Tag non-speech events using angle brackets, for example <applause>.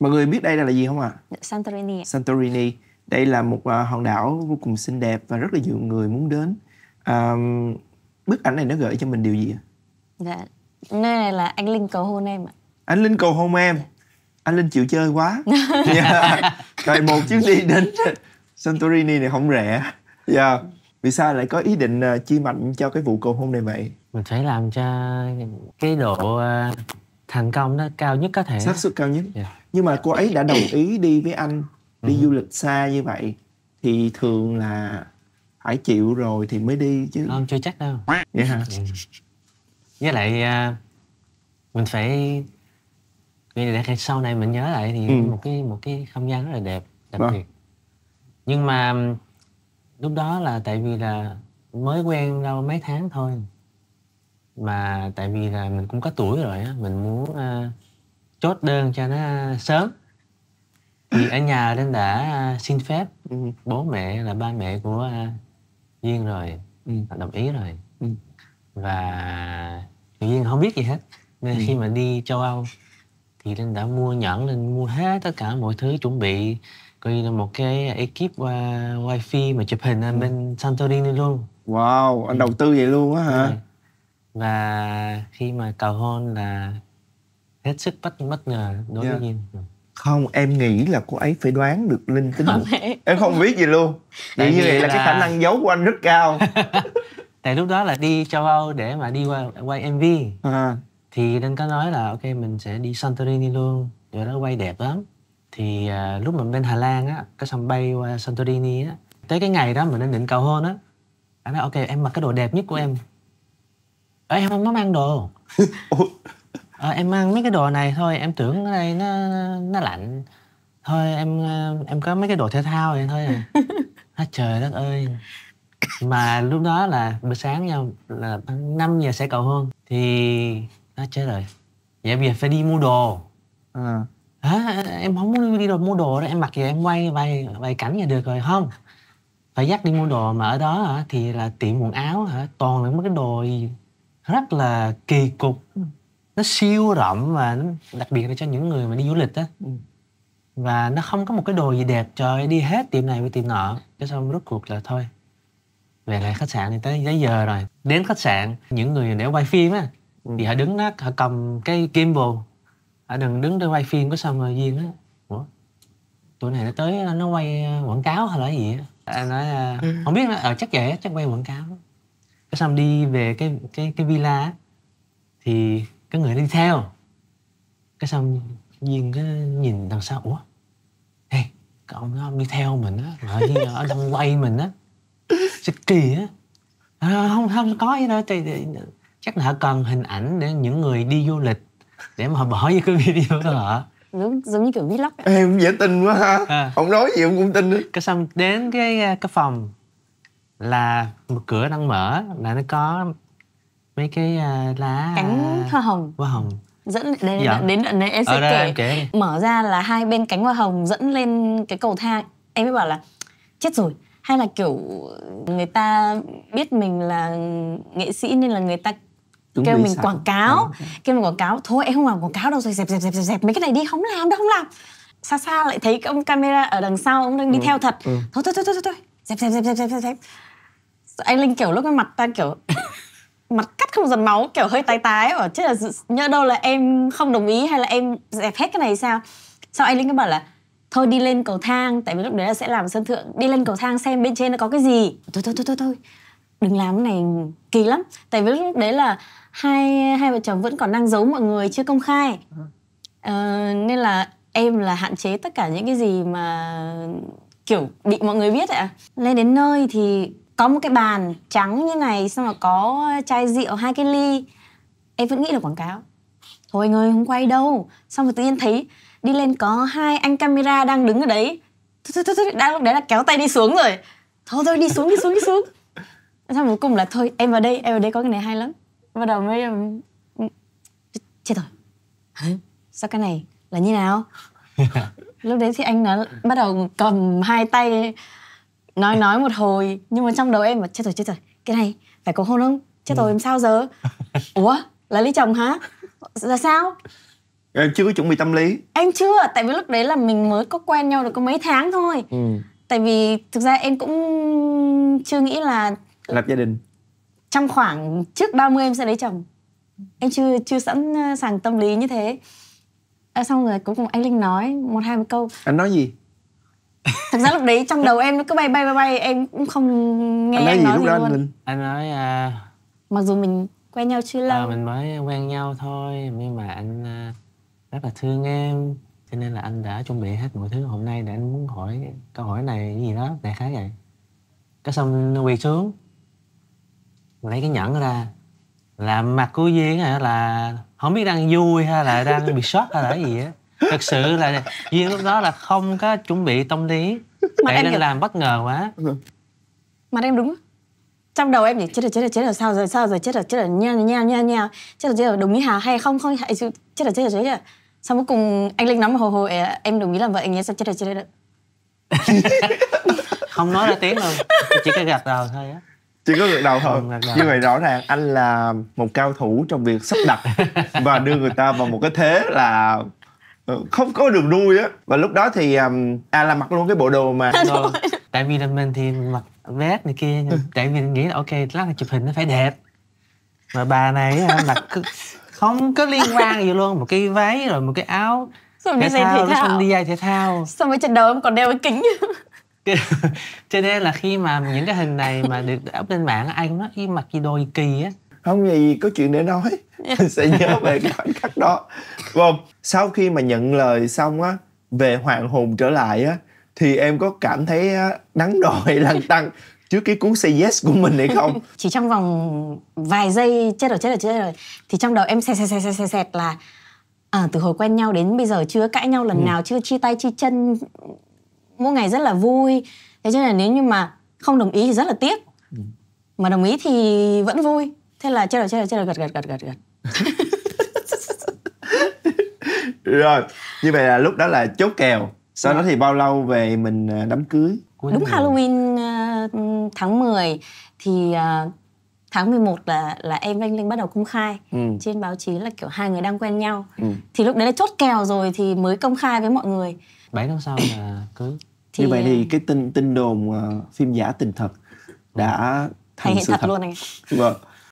mọi người biết đây là gì không ạ à? Santorini Santorini đây là một uh, hòn đảo vô cùng xinh đẹp và rất là nhiều người muốn đến um, bức ảnh này nó gợi cho mình điều gì ạ dạ nơi này là anh linh cầu hôn em ạ anh linh cầu hôn em anh linh chịu chơi quá yeah. <laughs> Dạ. rồi một chuyến đi đến santorini này không rẻ yeah. Dạ. vì sao lại có ý định uh, chi mạnh cho cái vụ cầu hôn này vậy mình phải làm cho cái độ uh thành công nó cao nhất có thể xác suất cao nhất yeah. Dạ. nhưng mà cô ấy đã đồng ý đi với anh đi uh-huh. du lịch xa như vậy thì thường là phải chịu rồi thì mới đi chứ không chưa chắc đâu vậy hả ừ. với lại à, mình phải để sau này mình nhớ lại thì ừ. một cái một cái không gian rất là đẹp đặc vâng. biệt nhưng mà lúc đó là tại vì là mới quen đâu mấy tháng thôi mà tại vì là mình cũng có tuổi rồi á mình muốn uh, chốt đơn cho nó sớm Vì ở nhà nên đã ờ, xin phép ừ. bố mẹ là ba mẹ của ờ, duyên rồi ừ. đồng ý rồi ừ. và duyên không biết gì hết nên ừ. khi mà đi châu âu thì linh đã mua nhẫn linh mua hết tất cả mọi thứ chuẩn bị coi như là một cái ekip uh, wifi mà chụp hình ở ừ. bên santorini luôn wow anh ừ. đầu tư vậy luôn á hả và khi mà cầu hôn là hết sức bất bất ngờ đối yeah. với dạ. Duyên không em nghĩ là cô ấy phải đoán được linh tính không em không biết gì luôn vậy như vậy là, là cái khả năng giấu của anh rất cao <laughs> tại lúc đó là đi châu âu để mà đi qua quay mv à. thì nên có nói là ok mình sẽ đi santorini luôn rồi đó quay đẹp lắm thì à, lúc mình bên hà lan á cái sân bay qua santorini á tới cái ngày đó mình nên định cầu hôn á anh nói ok em mặc cái đồ đẹp nhất của em em không có mang đồ à, <laughs> em mang mấy cái đồ này thôi em tưởng ở đây nó nó lạnh thôi em em có mấy cái đồ thể thao vậy thôi à <laughs> trời đất ơi mà lúc đó là buổi sáng nhau là 5 giờ sẽ cầu hôn thì nó chết rồi vậy bây giờ phải đi mua đồ à. À, em không muốn đi đồ mua đồ đó em mặc gì em quay vài vài cảnh là được rồi không phải dắt đi mua đồ mà ở đó hả thì là tiệm quần áo hả toàn là mấy cái đồ gì rất là kỳ cục ừ. nó siêu rộng và đặc biệt là cho những người mà đi du lịch á ừ. và nó không có một cái đồ gì đẹp trời đi hết tiệm này với tiệm nọ cái xong rốt cuộc là thôi về lại khách sạn thì tới tới giờ rồi đến khách sạn những người để quay phim á ừ. thì họ đứng đó họ cầm cái gimbal họ đừng đứng để quay phim có xong rồi duyên á ủa tụi này nó tới nó quay quảng cáo hay là gì á anh nói ừ. không biết nó ờ chắc vậy chắc quay quảng cáo cái xong đi về cái cái cái villa ấy, thì cái người đi theo cái xong nhìn cái nhìn đằng sau ủa hey, cái ông đó ông đi theo mình á ở ở trong quay mình á sẽ kỳ á à, không không có gì đâu thì, chắc là họ cần hình ảnh để những người đi du lịch để mà họ bỏ vô cái video đó họ giống, giống như kiểu vlog ấy. em dễ tin quá ha à. ông nói gì em cũng tin đấy cái xong đến cái cái phòng là một cửa đang mở là nó có mấy cái uh, lá cánh à, hoa hồng hoa hồng dẫn đến dạ. đến đoạn này em sẽ kể. Em kể mở ra là hai bên cánh hoa hồng dẫn lên cái cầu thang em mới bảo là chết rồi hay là kiểu người ta biết mình là nghệ sĩ nên là người ta Đúng kêu mình sao? quảng cáo ừ. kêu mình quảng cáo thôi em không làm quảng cáo đâu rồi dẹp dẹp dẹp dẹp mấy cái này đi không làm đâu không làm xa xa lại thấy ông camera ở đằng sau ông đang đi ừ. theo thật ừ. thôi thôi thôi thôi thôi dẹp dẹp dẹp dẹp dẹp dẹp, anh linh kiểu lúc cái mặt ta kiểu <laughs> mặt cắt không dần máu kiểu hơi tái tái ở chứ là nhớ đâu là em không đồng ý hay là em dẹp hết cái này sao sau anh linh cứ bảo là thôi đi lên cầu thang tại vì lúc đấy là sẽ làm sân thượng đi lên cầu thang xem bên trên nó có cái gì thôi thôi thôi thôi thôi đừng làm cái này kỳ lắm tại vì lúc đấy là hai hai vợ chồng vẫn còn đang giấu mọi người chưa công khai ừ. ờ, nên là em là hạn chế tất cả những cái gì mà kiểu bị mọi người biết ạ à. lên đến nơi thì có một cái bàn trắng như này xong là có chai rượu hai cái ly em vẫn nghĩ là quảng cáo thôi người không quay đâu xong rồi tự nhiên thấy đi lên có hai anh camera đang đứng ở đấy thôi thôi thôi, thôi lúc đấy là kéo tay đi xuống rồi thôi thôi đi xuống đi xuống đi xuống xong cuối cùng là thôi em vào đây em vào đây có cái này hay lắm bắt đầu mới um, chết rồi sao cái này là như nào <laughs> lúc đấy thì anh nó bắt đầu cầm hai tay nói nói một hồi nhưng mà trong đầu em mà chết rồi chết rồi cái này phải có hôn không chết ừ. rồi làm sao giờ <laughs> ủa là lấy chồng hả là sao em chưa có chuẩn bị tâm lý em chưa tại vì lúc đấy là mình mới có quen nhau được có mấy tháng thôi ừ. tại vì thực ra em cũng chưa nghĩ là lập gia đình trong khoảng trước 30 em sẽ lấy chồng em chưa chưa sẵn ờ, sàng tâm lý như thế à, xong rồi cuối cùng anh linh nói một hai một câu anh nói gì thực ra lúc đấy trong đầu em nó cứ bay bay bay bay em cũng không nghe anh nói, anh nói gì, gì luôn anh, anh nói à... mặc dù mình quen nhau chưa lâu à, mình mới quen nhau thôi nhưng mà anh à, rất là thương em cho nên là anh đã chuẩn bị hết mọi thứ hôm nay để anh muốn hỏi câu hỏi này gì đó đại khái vậy cái xong nó quỳ xuống lấy cái nhẫn ra là mặt của duyên là không biết đang vui hay là đang bị sót hay là gì á thật sự là duyên lúc đó là không có chuẩn bị tâm lý mà em nên hiểu. làm bất ngờ quá ừ. mà em đúng trong đầu em nhỉ chết rồi chết rồi chết rồi sao rồi sao rồi chết rồi chết rồi nha nha nha nha chết rồi chết rồi đúng như hà hay không không hay chết rồi chết rồi chết rồi xong cuối cùng anh linh nắm mà hồi hồi à, em đồng ý làm vợ anh ấy sao chết rồi chết rồi <laughs> không nói ra tiếng luôn chỉ cái gạt đầu thôi á chỉ có ngược đầu thôi như vậy rõ ràng anh là một cao thủ trong việc sắp đặt và đưa người ta vào một cái thế là ờ, không có đường đuôi á và lúc đó thì um, à là mặc luôn cái bộ đồ mà tại vì là mình thì mặc vest này kia ừ. tại vì nghĩ là ok lát là chụp hình nó phải đẹp mà bà này mặc không có liên quan gì luôn một cái váy rồi một cái áo xong thể đi thao, thể thao xong đi giày thể thao xong mới trận đấu còn đeo cái kính <laughs> cho nên là khi mà những cái hình này mà được up lên mạng ai cũng nói im mặc gì đôi kỳ á không gì có chuyện để nói <laughs> sẽ nhớ về cái khoảnh khắc đó Vâng. sau khi mà nhận lời xong á về hoàng hùng trở lại á thì em có cảm thấy đắng hay <laughs> lăn tăng trước cái cuốn say yes của mình hay không chỉ trong vòng vài giây chết rồi chết rồi chết rồi thì trong đầu em xẹt xẹt xẹt xẹt xẹt, xẹt là à, từ hồi quen nhau đến bây giờ chưa cãi nhau lần ừ. nào chưa chia tay chia chân mỗi ngày rất là vui thế cho nên là nếu như mà không đồng ý thì rất là tiếc ừ. mà đồng ý thì vẫn vui thế là chơi là chơi là chơi là gật gật gật gật gật <laughs> rồi như vậy là lúc đó là chốt kèo sau đó thì bao lâu về mình à, đám cưới Cuối đúng Halloween à, tháng 10 thì uh, tháng 11 là là em với Linh bắt đầu công khai ừ. trên báo chí là kiểu hai người đang quen nhau. Ừ. Thì lúc đấy là chốt kèo rồi thì mới công khai với mọi người bảy tháng sau là cứ thì... như vậy thì um, cái tin tin đồn uh, phim giả tình thật đã thành sự thật, thật luôn anh vâng